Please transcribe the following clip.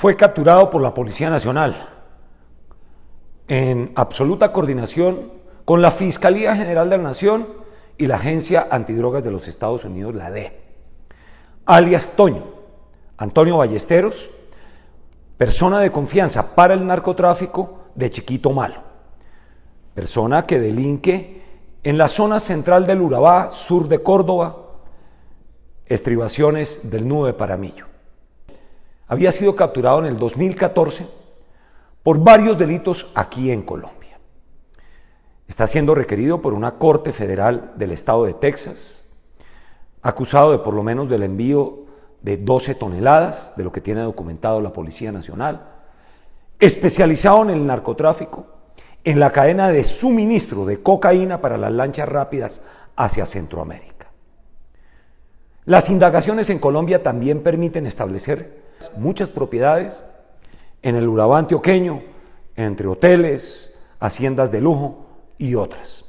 fue capturado por la Policía Nacional en absoluta coordinación con la Fiscalía General de la Nación y la Agencia Antidrogas de los Estados Unidos, la DEA, alias Toño, Antonio Ballesteros, persona de confianza para el narcotráfico de Chiquito Malo, persona que delinque en la zona central del Urabá, sur de Córdoba, estribaciones del de Paramillo había sido capturado en el 2014 por varios delitos aquí en Colombia. Está siendo requerido por una corte federal del estado de Texas, acusado de por lo menos del envío de 12 toneladas, de lo que tiene documentado la Policía Nacional, especializado en el narcotráfico, en la cadena de suministro de cocaína para las lanchas rápidas hacia Centroamérica. Las indagaciones en Colombia también permiten establecer muchas propiedades en el Urabá antioqueño, entre hoteles, haciendas de lujo y otras.